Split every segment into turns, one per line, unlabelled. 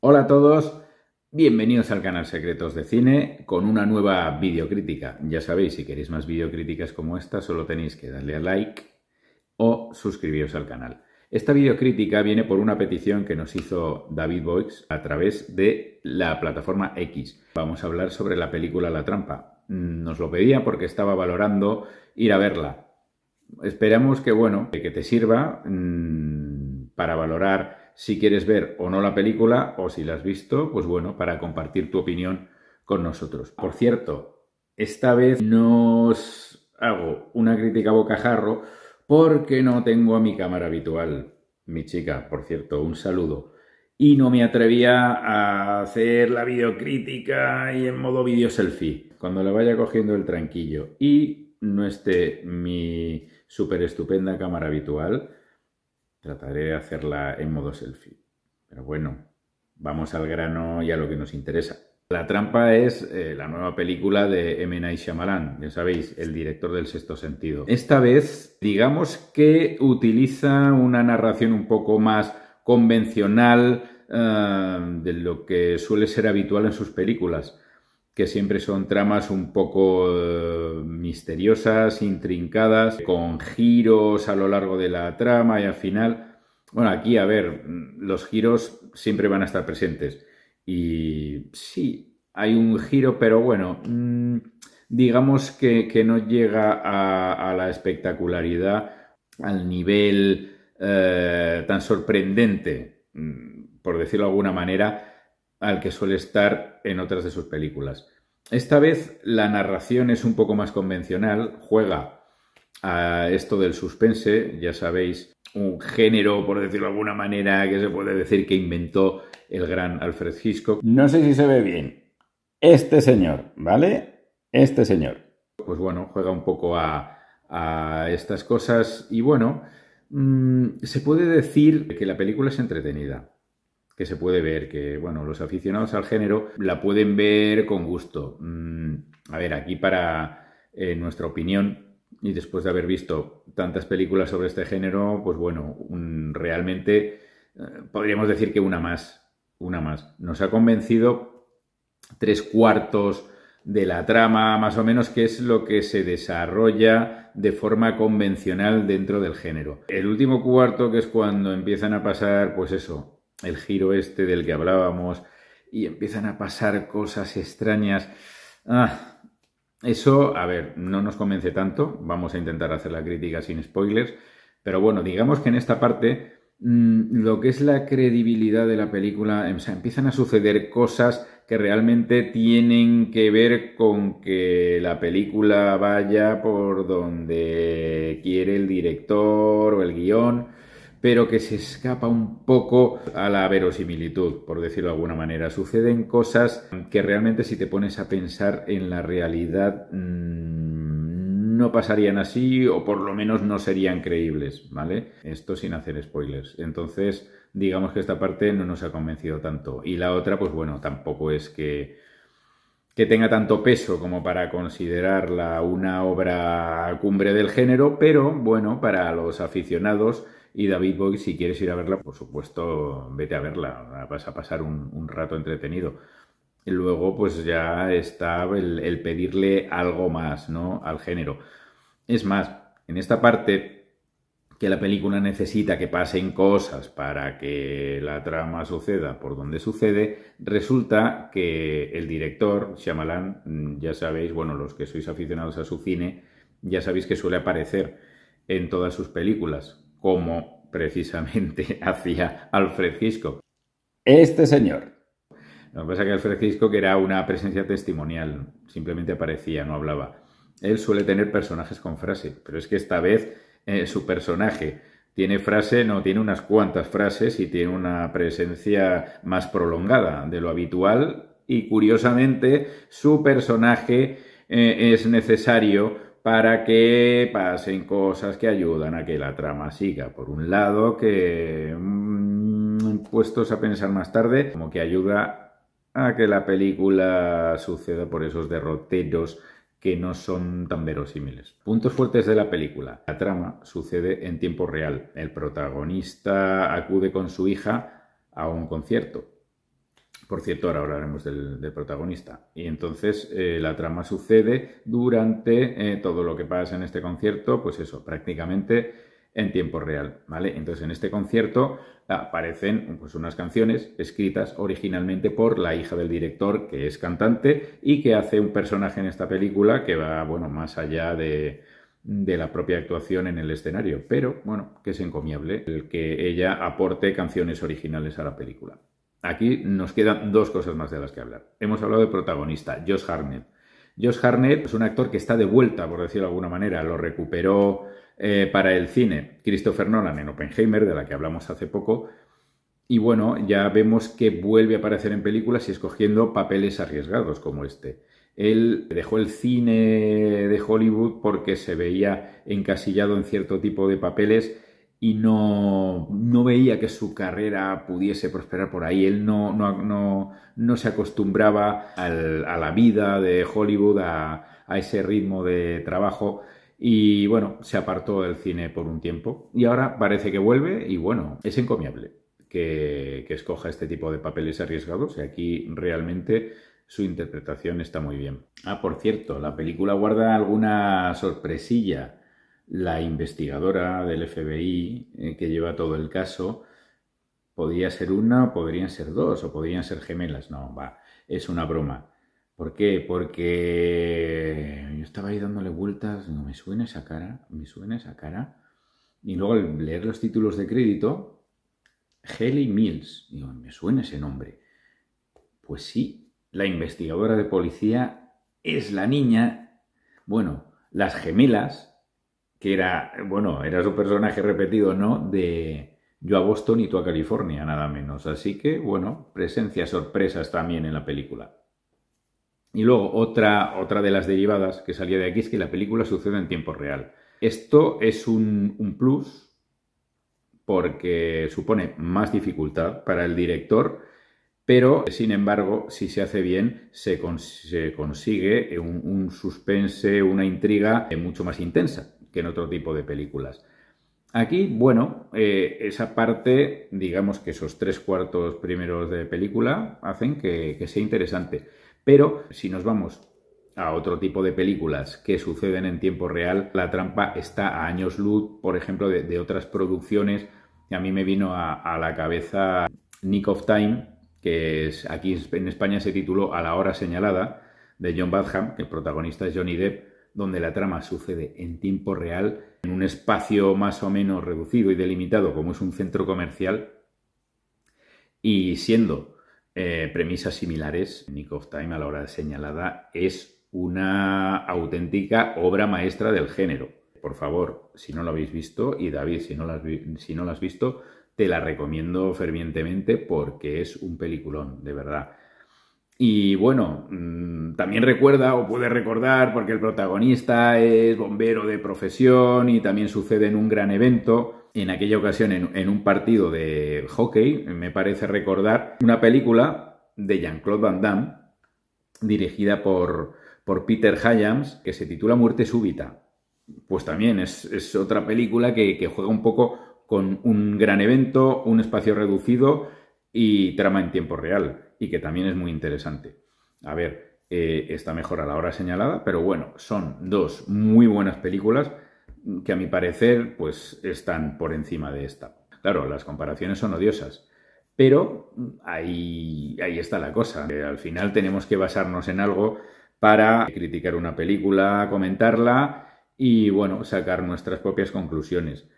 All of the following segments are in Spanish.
Hola a todos, bienvenidos al canal Secretos de Cine con una nueva videocrítica. Ya sabéis, si queréis más videocríticas como esta, solo tenéis que darle a like o suscribiros al canal. Esta videocrítica viene por una petición que nos hizo David Boix a través de la plataforma X. Vamos a hablar sobre la película La Trampa. Nos lo pedía porque estaba valorando ir a verla. Esperamos que, bueno, que te sirva mm, para valorar si quieres ver o no la película o si la has visto, pues bueno, para compartir tu opinión con nosotros. Por cierto, esta vez no hago una crítica bocajarro porque no tengo a mi cámara habitual, mi chica, por cierto, un saludo. Y no me atrevía a hacer la videocrítica y en modo video selfie, cuando le vaya cogiendo el tranquillo y no esté mi súper estupenda cámara habitual, Trataré de hacerla en modo selfie. Pero bueno, vamos al grano y a lo que nos interesa. La trampa es eh, la nueva película de M. Night Shyamalan, ya sabéis, el director del sexto sentido. Esta vez, digamos que utiliza una narración un poco más convencional eh, de lo que suele ser habitual en sus películas que siempre son tramas un poco eh, misteriosas, intrincadas, con giros a lo largo de la trama y al final... Bueno, aquí, a ver, los giros siempre van a estar presentes. Y sí, hay un giro, pero bueno, mm, digamos que, no llega a, la espectacularidad, al nivel eh, tan sorprendente, mm, por decirlo de alguna manera, al que suele estar en otras de sus películas. Esta vez la narración es un poco más convencional, juega a esto del suspense, ya sabéis, un género, por decirlo de alguna manera, que se puede decir que inventó el gran Alfred Hitchcock. No sé si se ve bien. Este señor, ¿vale? Este señor. Pues bueno, juega un poco a, estas cosas y bueno, mm, se puede decir que la película es entretenida que se puede ver, que bueno, los aficionados al género la pueden ver con gusto. Mm, a ver, aquí para eh, nuestra opinión, y después de haber visto tantas películas sobre este género, pues bueno, realmente eh, podríamos decir que una más, una más. Nos ha convencido tres cuartos de la trama, más o menos, que es lo que se desarrolla de forma convencional dentro del género. El último cuarto, que es cuando empiezan a pasar, pues eso, el giro este del que hablábamos y empiezan a pasar cosas extrañas. Ah, eso, a ver, no nos convence tanto, vamos a intentar hacer la crítica sin spoilers, pero bueno, digamos que en esta parte mm, lo que es la credibilidad de la película, em, empiezan a suceder cosas que realmente tienen que ver con que la película vaya por donde quiere el director o el guión pero que se escapa un poco a la verosimilitud, por decirlo de alguna manera. Suceden cosas que realmente si te pones a pensar en la realidad mm, no pasarían así o por lo menos no serían creíbles, ¿vale? Esto sin hacer spoilers. Entonces, digamos que esta parte no nos ha convencido tanto. Y la otra, pues bueno, tampoco es que tenga tanto peso como para considerarla una obra cumbre del género, pero bueno, para los aficionados y David Boy, si quieres ir a verla, por supuesto, vete a verla, vas a pasar un, rato entretenido. luego, pues ya está el, el pedirle algo más, ¿no? Al género. Es más, en esta parte que la película necesita que pasen cosas para que la trama suceda por donde sucede, resulta que el director, Shyamalan, ya sabéis, bueno, los que sois aficionados a su cine, ya sabéis que suele aparecer en todas sus películas como precisamente hacía Alfred Hitchcock. Este señor. Lo que pasa es que Alfred Hitchcock era una presencia testimonial, simplemente aparecía, no hablaba. Él suele tener personajes con frase, pero es que esta vez eh, su personaje tiene frase, no, tiene unas cuantas frases y tiene una presencia más prolongada de lo habitual y curiosamente su personaje eh, es necesario para que pasen cosas que ayudan a que la trama siga. Por un lado, que mm, puestos a pensar más tarde, como que ayuda a que la película suceda por esos derroteros que no son tan verosímiles. Puntos fuertes de la película. La trama sucede en tiempo real. El protagonista acude con su hija a un concierto por cierto, ahora hablaremos del, protagonista. Y entonces eh, la trama sucede durante eh, todo lo que pasa en este concierto, pues eso, prácticamente en tiempo real, ¿vale? Entonces en este concierto aparecen pues, unas canciones escritas originalmente por la hija del director, que es cantante y que hace un personaje en esta película que va, bueno, más allá de, de la propia actuación en el escenario, pero bueno, que es encomiable el que ella aporte canciones originales a la película. Aquí nos quedan dos cosas más de las que hablar. Hemos hablado de protagonista, Josh Harnett. Josh Harnett es un actor que está de vuelta, por decirlo de alguna manera, lo recuperó eh, para el cine Christopher Nolan en Oppenheimer, de la que hablamos hace poco, y bueno, ya vemos que vuelve a aparecer en películas y escogiendo papeles arriesgados como este. Él dejó el cine de Hollywood porque se veía encasillado en cierto tipo de papeles y no, veía que su carrera pudiese prosperar por ahí. Él no, no, no se acostumbraba a la vida de Hollywood, a, ese ritmo de trabajo. Y bueno, se apartó del cine por un tiempo. Y ahora parece que vuelve y bueno, es encomiable que, que escoja este tipo de papeles arriesgados. Y aquí realmente su interpretación está muy bien. Ah, por cierto, la película guarda alguna sorpresilla la investigadora del FBI eh, que lleva todo el caso podía ser una, o podrían ser dos, o podrían ser gemelas. No, va, es una broma. ¿Por qué? Porque yo estaba ahí dándole vueltas, no me suena esa cara, me suena esa cara. Y luego al leer los títulos de crédito, Heli Mills, me suena ese nombre. Pues sí, la investigadora de policía es la niña, bueno, las gemelas que era, bueno, era su personaje repetido, ¿no? De yo a Boston y tú a California, nada menos. Así que, bueno, presencia sorpresas también en la película. Y luego otra, otra de las derivadas que salía de aquí es que la película sucede en tiempo real. Esto es un, plus porque supone más dificultad para el director, pero sin embargo, si se hace bien, se, consigue un suspense, una intriga eh, mucho más intensa que en otro tipo de películas. Aquí, bueno, eh, esa parte, digamos que esos tres cuartos primeros de película hacen que, sea interesante. Pero si nos vamos a otro tipo de películas que suceden en tiempo real, la trampa está a años luz, por ejemplo, de, otras producciones. A mí me vino a, la cabeza Nick of Time, que es, aquí en España se tituló A la hora señalada, de John Badham, que el protagonista es Johnny Depp, donde la trama sucede en tiempo real, en un espacio más o menos reducido y delimitado como es un centro comercial, y siendo eh, premisas similares, Nick of Time a la hora señalada es una auténtica obra maestra del género. Por favor, si no lo habéis visto, y David, si no si no lo has visto, te la recomiendo fervientemente porque es un peliculón, de verdad. Y bueno, mm, también recuerda o puede recordar, porque el protagonista es bombero de profesión y también sucede en un gran evento, en aquella ocasión en, un partido de hockey, me parece recordar, una película de Jean-Claude Van Damme, dirigida por, Peter Hyams, que se titula Muerte Súbita. Pues también es, otra película que juega un poco con un gran evento, un espacio reducido y trama en tiempo real, y que también es muy interesante. A ver, eh, está mejor a la hora señalada, pero bueno, son dos muy buenas películas que a mi parecer pues están por encima de esta. Claro, las comparaciones son odiosas, pero ahí, ahí está la cosa. Eh, al final tenemos que basarnos en algo para criticar una película, comentarla y bueno, sacar nuestras propias conclusiones.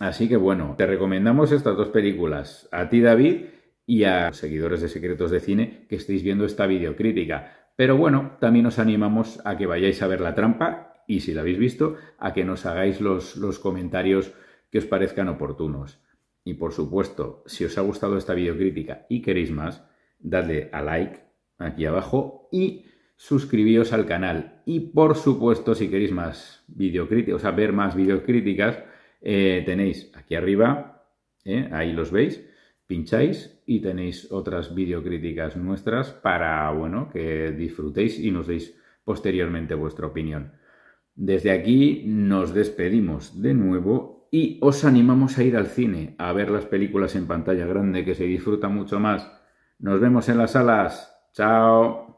Así que bueno, te recomendamos estas dos películas. A ti David y a los seguidores de Secretos de Cine que estéis viendo esta videocrítica. Pero bueno, también os animamos a que vayáis a ver la trampa y si la habéis visto, a que nos hagáis los, comentarios que os parezcan oportunos. Y por supuesto, si os ha gustado esta videocrítica y queréis más, dadle a like aquí abajo y suscribíos al canal. Y por supuesto, si queréis más videocríticas, o ver más videocríticas, eh, tenéis aquí arriba, eh, ahí los veis, pincháis y tenéis otras videocríticas nuestras para, bueno, que disfrutéis y nos deis posteriormente vuestra opinión. Desde aquí nos despedimos de nuevo y os animamos a ir al cine, a ver las películas en pantalla grande que se disfruta mucho más. Nos vemos en las salas. Chao.